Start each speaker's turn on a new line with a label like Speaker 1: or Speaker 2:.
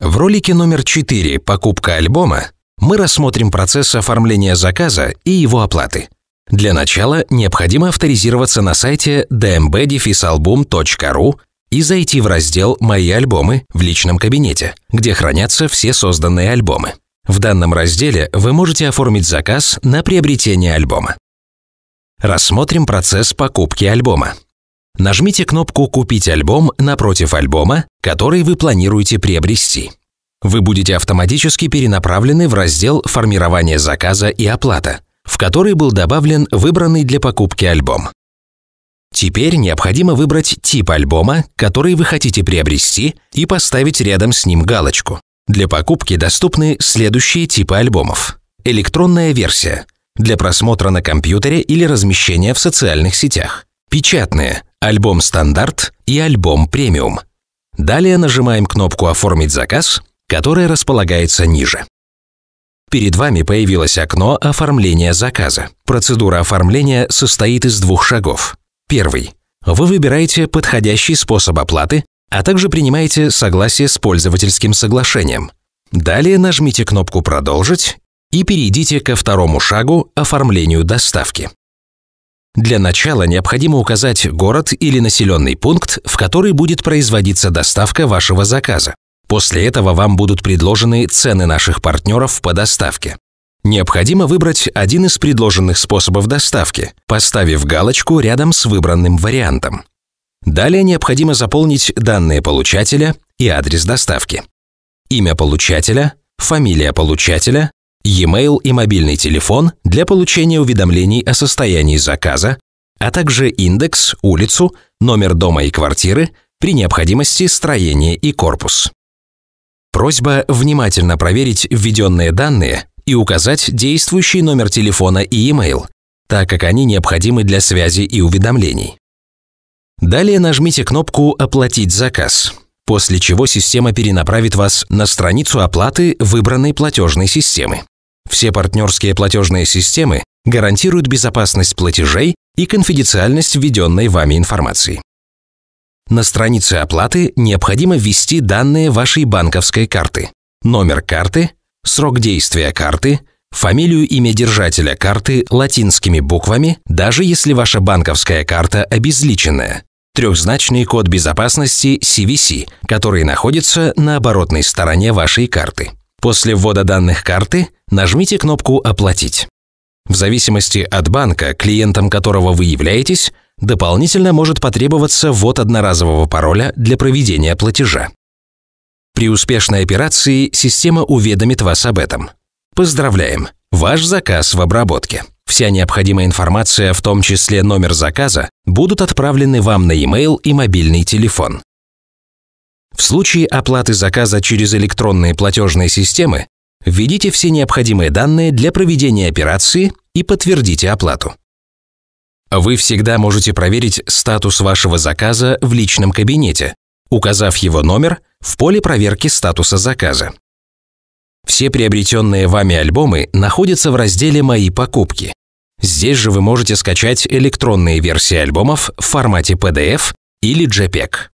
Speaker 1: В ролике номер 4 «Покупка альбома» мы рассмотрим процесс оформления заказа и его оплаты. Для начала необходимо авторизироваться на сайте dmb и зайти в раздел «Мои альбомы» в личном кабинете, где хранятся все созданные альбомы. В данном разделе вы можете оформить заказ на приобретение альбома. Рассмотрим процесс покупки альбома нажмите кнопку «Купить альбом» напротив альбома, который вы планируете приобрести. Вы будете автоматически перенаправлены в раздел «Формирование заказа и оплата», в который был добавлен выбранный для покупки альбом. Теперь необходимо выбрать тип альбома, который вы хотите приобрести, и поставить рядом с ним галочку. Для покупки доступны следующие типы альбомов. Электронная версия – для просмотра на компьютере или размещения в социальных сетях. Печатные альбом «Стандарт» и альбом «Премиум». Далее нажимаем кнопку «Оформить заказ», которая располагается ниже. Перед вами появилось окно оформления заказа. Процедура оформления состоит из двух шагов. Первый. Вы выбираете подходящий способ оплаты, а также принимаете согласие с пользовательским соглашением. Далее нажмите кнопку «Продолжить» и перейдите ко второму шагу – оформлению доставки. Для начала необходимо указать город или населенный пункт, в который будет производиться доставка вашего заказа. После этого вам будут предложены цены наших партнеров по доставке. Необходимо выбрать один из предложенных способов доставки, поставив галочку рядом с выбранным вариантом. Далее необходимо заполнить данные получателя и адрес доставки. Имя получателя, фамилия получателя, e-mail и мобильный телефон для получения уведомлений о состоянии заказа, а также индекс, улицу, номер дома и квартиры, при необходимости строение и корпус. Просьба внимательно проверить введенные данные и указать действующий номер телефона и e-mail, так как они необходимы для связи и уведомлений. Далее нажмите кнопку «Оплатить заказ», после чего система перенаправит вас на страницу оплаты выбранной платежной системы. Все партнерские платежные системы гарантируют безопасность платежей и конфиденциальность введенной вами информации. На странице оплаты необходимо ввести данные вашей банковской карты. Номер карты, срок действия карты, фамилию имя держателя карты латинскими буквами, даже если ваша банковская карта обезличенная, трехзначный код безопасности CVC, который находится на оборотной стороне вашей карты. После ввода данных карты нажмите кнопку «Оплатить». В зависимости от банка, клиентом которого вы являетесь, дополнительно может потребоваться ввод одноразового пароля для проведения платежа. При успешной операции система уведомит вас об этом. Поздравляем! Ваш заказ в обработке. Вся необходимая информация, в том числе номер заказа, будут отправлены вам на e-mail и мобильный телефон. В случае оплаты заказа через электронные платежные системы введите все необходимые данные для проведения операции и подтвердите оплату. Вы всегда можете проверить статус вашего заказа в личном кабинете, указав его номер в поле проверки статуса заказа. Все приобретенные вами альбомы находятся в разделе «Мои покупки». Здесь же вы можете скачать электронные версии альбомов в формате PDF или JPEG.